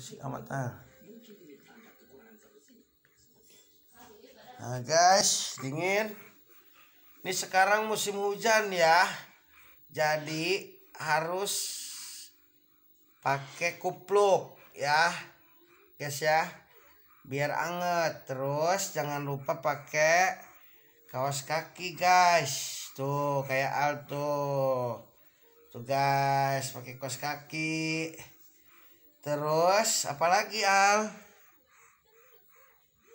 besi amat ah nah guys dingin ini sekarang musim hujan ya jadi harus pakai kupluk ya guys ya biar anget terus jangan lupa pakai kaos kaki guys tuh kayak alto tuh guys pakai kaos kaki Terus apalagi Al?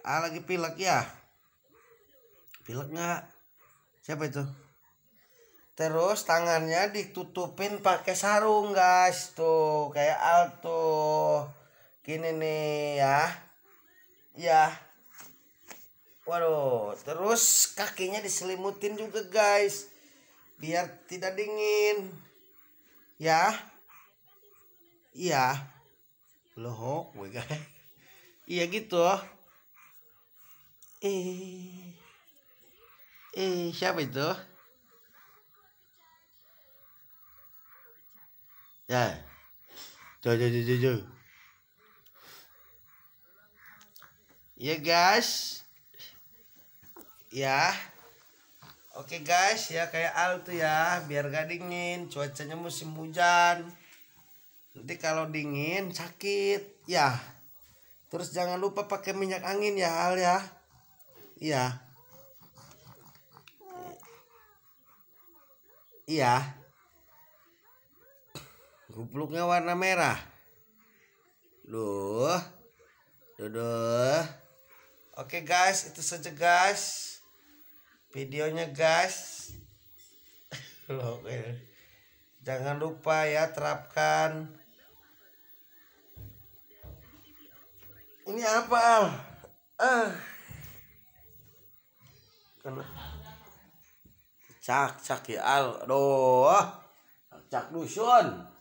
Al lagi pilek ya? Pilek nggak? Siapa itu? Terus tangannya ditutupin pakai sarung guys tuh kayak Al tuh gini nih ya ya waduh terus kakinya diselimutin juga guys biar tidak dingin ya iya loh gue kan. Iya gitu. Eh. Eh, siapa itu? Ya. Jauh, jauh, jauh, jauh. Ya guys. Ya. Oke guys, ya kayak Al tuh ya, biar gak dingin, cuacanya musim hujan nanti kalau dingin sakit ya terus jangan lupa pakai minyak angin ya Al ya iya iya Rupluknya warna merah Loh. Duduh Oke guys itu saja guys Videonya guys eh. Jangan lupa ya terapkan ini apa al ah eh. kena cak cak ya al doh cak dusun